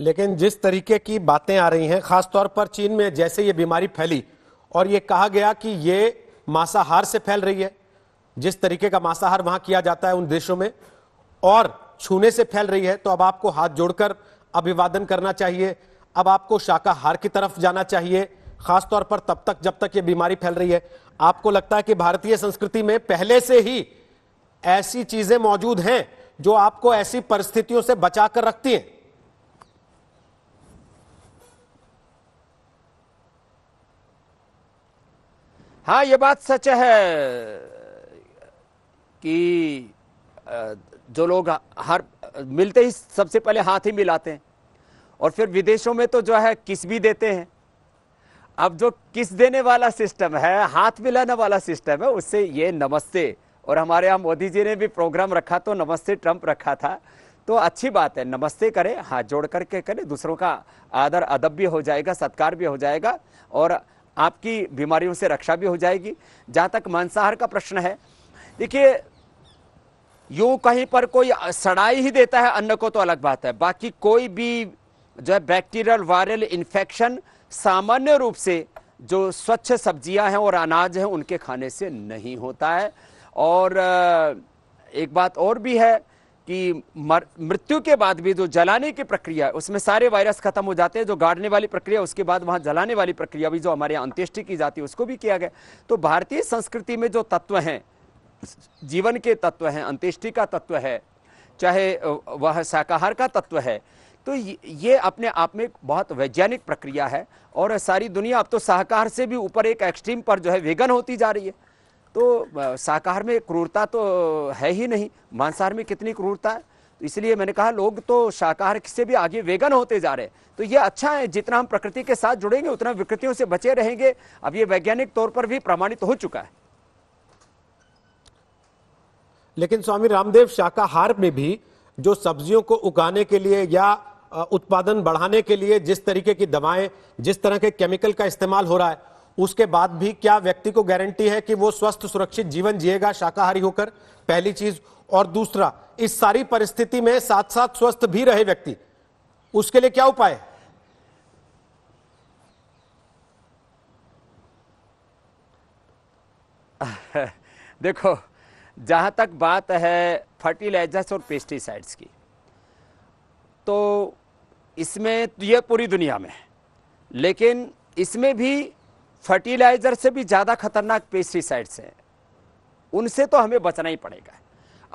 लेकिन जिस तरीके की बातें आ रही हैं खासतौर पर चीन में जैसे ये बीमारी फैली और ये कहा गया कि ये मांसाहार से फैल रही है जिस तरीके का मांसाहार वहाँ किया जाता है उन देशों में और छूने से फैल रही है तो अब आपको हाथ जोड़कर अभिवादन करना चाहिए अब आपको शाकाहार की तरफ जाना चाहिए खासतौर पर तब तक जब तक ये बीमारी फैल रही है आपको लगता है कि भारतीय संस्कृति में पहले से ही ऐसी चीज़ें मौजूद हैं जो आपको ऐसी परिस्थितियों से बचा कर रखती हैं हाँ ये बात सच है कि जो लोग हर मिलते ही सबसे पहले हाथ ही मिलाते हैं और फिर विदेशों में तो जो है किस भी देते हैं अब जो किस देने वाला सिस्टम है हाथ मिलाने वाला सिस्टम है उससे ये नमस्ते और हमारे यहाँ मोदी जी ने भी प्रोग्राम रखा तो नमस्ते ट्रंप रखा था तो अच्छी बात है नमस्ते करें हाथ जोड़ करके करें दूसरों का आदर अदब भी हो जाएगा सत्कार भी हो जाएगा और आपकी बीमारियों से रक्षा भी हो जाएगी जहाँ तक मांसाहार का प्रश्न है देखिए यू कहीं पर कोई सड़ाई ही देता है अन्न को तो अलग बात है बाकी कोई भी जो है बैक्टीरियल वायरल इन्फेक्शन सामान्य रूप से जो स्वच्छ सब्जियां हैं और अनाज हैं उनके खाने से नहीं होता है और एक बात और भी है कि मृत्यु के बाद भी जो जलाने की प्रक्रिया है उसमें सारे वायरस खत्म हो जाते हैं जो गाड़ने वाली प्रक्रिया उसके बाद वहाँ जलाने वाली प्रक्रिया भी जो हमारे यहाँ अंत्येष्टि की जाती है उसको भी किया गया तो भारतीय संस्कृति में जो तत्व हैं जीवन के तत्व हैं अंत्येष्टि का तत्व है चाहे वह शाकाहार का तत्व है तो ये अपने आप में बहुत वैज्ञानिक प्रक्रिया है और सारी दुनिया अब तो शाकाहार से भी ऊपर एक एक्सट्रीम पर जो है वेगन होती जा रही है तो शाकाहार में क्रूरता तो है ही नहीं मांसाहार में कितनी क्रूरता है तो इसलिए मैंने कहा लोग तो शाकाहार से भी आगे वेगन होते जा रहे हैं तो ये अच्छा है जितना हम प्रकृति के साथ जुड़ेंगे उतना विकृतियों से बचे रहेंगे अब ये वैज्ञानिक तौर पर भी प्रमाणित हो चुका है लेकिन स्वामी रामदेव शाकाहार में भी जो सब्जियों को उगाने के लिए या उत्पादन बढ़ाने के लिए जिस तरीके की दवाएं जिस तरह के केमिकल का इस्तेमाल हो रहा है उसके बाद भी क्या व्यक्ति को गारंटी है कि वो स्वस्थ सुरक्षित जीवन जिएगा शाकाहारी होकर पहली चीज और दूसरा इस सारी परिस्थिति में साथ साथ स्वस्थ भी रहे व्यक्ति उसके लिए क्या उपाय देखो जहां तक बात है फर्टिलाइजर्स और पेस्टिसाइड्स की तो इसमें तो ये पूरी दुनिया में लेकिन इसमें भी फर्टिलाइजर से भी ज़्यादा खतरनाक पेस्टिसाइड्स हैं उनसे तो हमें बचना ही पड़ेगा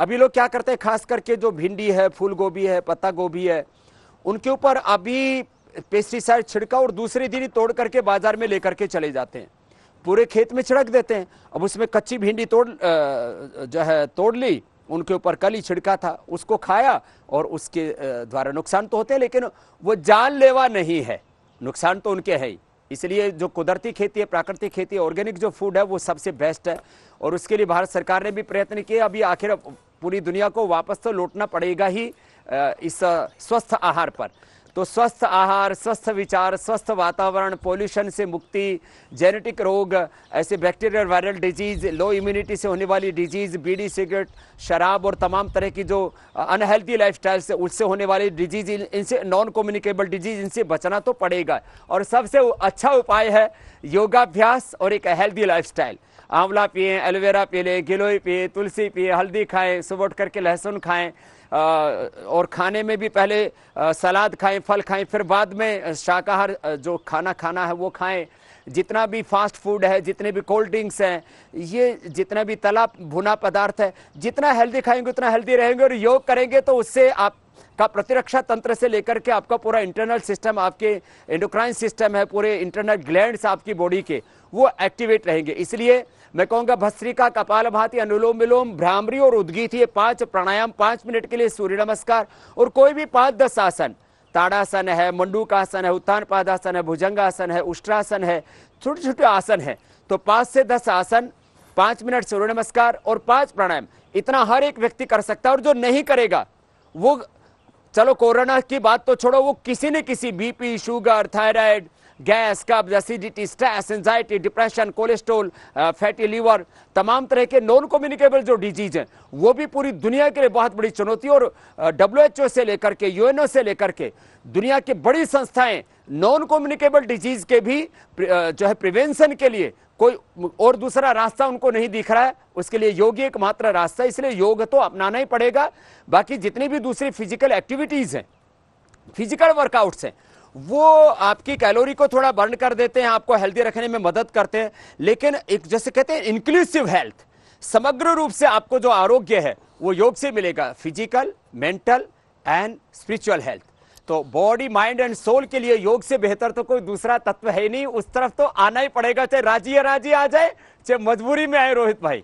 अभी लोग क्या करते हैं खास करके जो भिंडी है फूल गोभी है पत्ता गोभी है उनके ऊपर अभी पेस्टिसाइड छिड़का और दूसरे दिन ही तोड़ करके बाजार में लेकर के चले जाते हैं पूरे खेत में छिड़क देते हैं अब उसमें कच्ची भिंडी तोड़ जो है तोड़ ली उनके ऊपर कल ही छिड़का था उसको खाया और उसके द्वारा नुकसान तो होते हैं लेकिन वो जानलेवा नहीं है नुकसान तो उनके है ही इसलिए जो कुदरती खेती है प्राकृतिक खेती है ऑर्गेनिक जो फूड है वो सबसे बेस्ट है और उसके लिए भारत सरकार ने भी प्रयत्न किए अभी आखिर पूरी दुनिया को वापस तो लौटना पड़ेगा ही इस स्वस्थ आहार पर तो स्वस्थ आहार स्वस्थ विचार स्वस्थ वातावरण पोल्यूशन से मुक्ति जेनेटिक रोग ऐसे bacterial viral disease low immunity से होने वाली डिजीज़ बीड़ी सिगरेट शराब और तमाम तरह की जो अनहेल्दी लाइफस्टाइल से उससे होने वाली डिजीज़ इनसे नॉन कम्युनिकेबल डिजीज़ इनसे बचना तो पड़ेगा और सबसे अच्छा उपाय है योगाभ्यास और एक हेल्दी लाइफस्टाइल आंवला पिए एलोवेरा पी लें गिलोई पिए तुलसी पिए हल्दी खाएं सुबह उठ करके लहसुन खाएं और खाने में भी पहले सलाद खाएं फल खाएं फिर बाद में शाकाहार जो खाना खाना है वो खाएं जितना भी फास्ट फूड है जितने भी कोल्ड ड्रिंक्स हैं ये जितना भी तला भुना पदार्थ है जितना हेल्दी खाएंगे उतना हेल्दी रहेंगे और योग करेंगे तो उससे आप का प्रतिरक्षा तंत्र से लेकर के आपका पूरा इंटरनल सिस्टम आपके एंडोक्राइन सिस्टम है पूरे इंटरनल ग्लैंड आपकी बॉडी के वो एक्टिवेट रहेंगे इसलिए मैं कहूंगा भस्त्रिका कपाल भाती अनुलोम विलोम भ्रामरी और उद्गीत ये पांच प्राणायाम पांच मिनट के लिए सूर्य नमस्कार और कोई भी पांच दस आसन ताड़ासन है मंडूकासन है उत्थान पादासन है भुजंगासन है उष्ट्रासन है छोटे छोटे आसन है तो पांच से दस आसन पांच मिनट सूर्य नमस्कार और पांच प्राणायाम इतना हर एक व्यक्ति कर सकता है और जो नहीं करेगा वो चलो कोरोना की बात तो छोड़ो वो किसी न किसी बीपी शुगर थायराइड गैस कब acidity stress anxiety depression cholesterol fatty liver तमाम तरह के नॉन कम्युनिकेबल जो डिजीज हैं वो भी पूरी दुनिया के लिए बहुत बड़ी चुनौती और डब्ल्यू uh, से लेकर के यूएनओ से लेकर के दुनिया की बड़ी संस्थाएं नॉन कम्युनिकेबल डिजीज के भी uh, जो है प्रिवेंशन के लिए कोई और दूसरा रास्ता उनको नहीं दिख रहा है उसके लिए योग एकमात्र रास्ता है इसलिए योग तो अपनाना ही पड़ेगा बाकी जितनी भी दूसरी फिजिकल एक्टिविटीज़ हैं फिजिकल वर्कआउट्स हैं वो आपकी कैलोरी को थोड़ा बर्न कर देते हैं आपको हेल्दी रखने में मदद करते हैं लेकिन एक जैसे कहते हैं इंक्लूसिव हेल्थ समग्र रूप से आपको जो आरोग्य है वो योग से मिलेगा physical mental and spiritual health तो बॉडी माइंड एंड सोल के लिए योग से बेहतर तो कोई दूसरा तत्व है नहीं उस तरफ तो आना ही पड़ेगा चाहे राजी या राजी आ जाए चाहे मजबूरी में आए रोहित भाई